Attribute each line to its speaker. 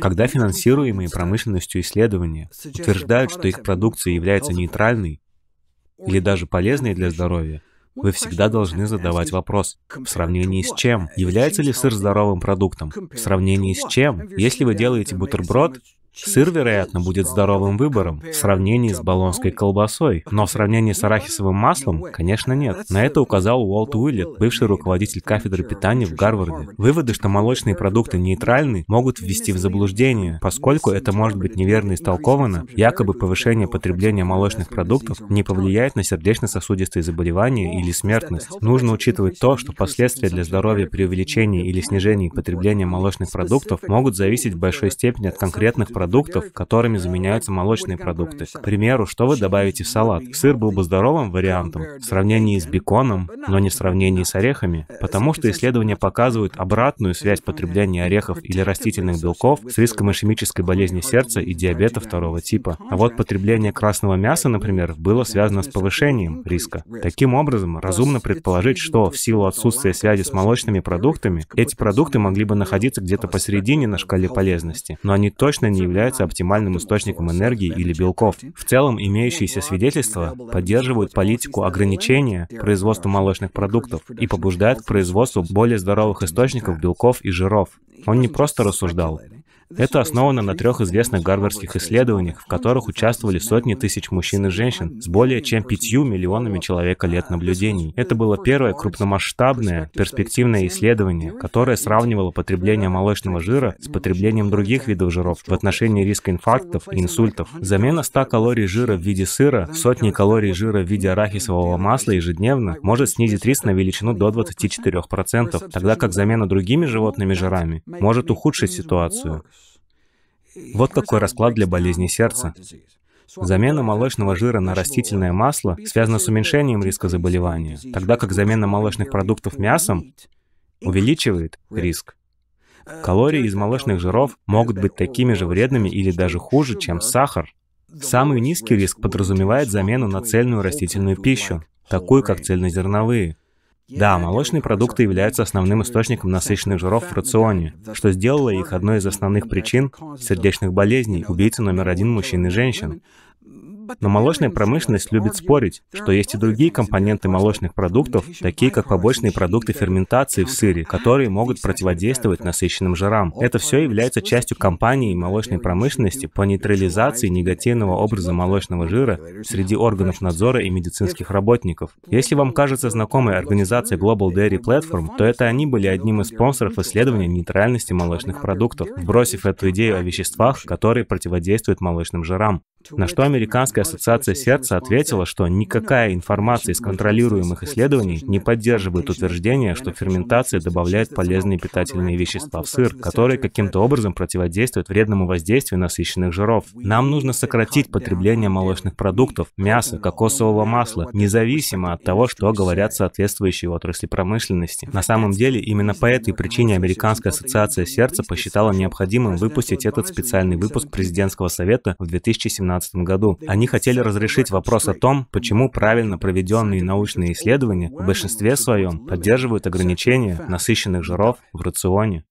Speaker 1: Когда финансируемые промышленностью исследования утверждают, что их продукция является нейтральной или даже полезной для здоровья, вы всегда должны задавать вопрос, в сравнении с чем? Является ли сыр здоровым продуктом? В сравнении с чем? Если вы делаете бутерброд, Сыр, вероятно, будет здоровым выбором в сравнении с болонской колбасой, но в сравнении с арахисовым маслом, конечно, нет. На это указал Уолт Уиллет, бывший руководитель кафедры питания в Гарварде. Выводы, что молочные продукты нейтральны, могут ввести в заблуждение, поскольку это может быть неверно истолковано, якобы повышение потребления молочных продуктов не повлияет на сердечно-сосудистые заболевания или смертность. Нужно учитывать то, что последствия для здоровья при увеличении или снижении потребления молочных продуктов могут зависеть в большой степени от конкретных продуктов продуктов, которыми заменяются молочные продукты. К примеру, что вы добавите в салат? Сыр был бы здоровым вариантом в сравнении с беконом, но не в сравнении с орехами, потому что исследования показывают обратную связь потребления орехов или растительных белков с риском ишемической болезни сердца и диабета второго типа. А вот потребление красного мяса, например, было связано с повышением риска. Таким образом, разумно предположить, что в силу отсутствия связи с молочными продуктами, эти продукты могли бы находиться где-то посередине на шкале полезности, но они точно не являются являются оптимальным источником энергии или белков. В целом, имеющиеся свидетельства поддерживают политику ограничения производства молочных продуктов и побуждают к производству более здоровых источников белков и жиров. Он не просто рассуждал, это основано на трех известных гарвардских исследованиях, в которых участвовали сотни тысяч мужчин и женщин с более чем пятью миллионами человека лет наблюдений. Это было первое крупномасштабное перспективное исследование, которое сравнивало потребление молочного жира с потреблением других видов жиров в отношении риска инфарктов и инсультов. Замена 100 калорий жира в виде сыра, сотни калорий жира в виде арахисового масла ежедневно может снизить риск на величину до 24%, тогда как замена другими животными жирами может ухудшить ситуацию. Вот какой расклад для болезни сердца. Замена молочного жира на растительное масло связана с уменьшением риска заболевания, тогда как замена молочных продуктов мясом увеличивает риск. Калории из молочных жиров могут быть такими же вредными или даже хуже, чем сахар. Самый низкий риск подразумевает замену на цельную растительную пищу, такую как цельнозерновые – да, молочные продукты являются основным источником насыщенных жиров в рационе, что сделало их одной из основных причин сердечных болезней, убийцы номер один мужчин и женщин. Но молочная промышленность любит спорить, что есть и другие компоненты молочных продуктов, такие как побочные продукты ферментации в сыре, которые могут противодействовать насыщенным жирам. Это все является частью кампании молочной промышленности по нейтрализации негативного образа молочного жира среди органов надзора и медицинских работников. Если вам кажется знакомой организация Global Dairy Platform, то это они были одним из спонсоров исследования нейтральности молочных продуктов, бросив эту идею о веществах, которые противодействуют молочным жирам. На что Американская ассоциация сердца ответила, что никакая информация из контролируемых исследований не поддерживает утверждение, что ферментация добавляет полезные питательные вещества в сыр, которые каким-то образом противодействуют вредному воздействию насыщенных жиров. Нам нужно сократить потребление молочных продуктов, мяса, кокосового масла, независимо от того, что говорят соответствующие отрасли промышленности. На самом деле, именно по этой причине Американская ассоциация сердца посчитала необходимым выпустить этот специальный выпуск президентского совета в 2017 2012 году. Они хотели разрешить вопрос о том, почему правильно проведенные научные исследования в большинстве своем поддерживают ограничения насыщенных жиров в рационе.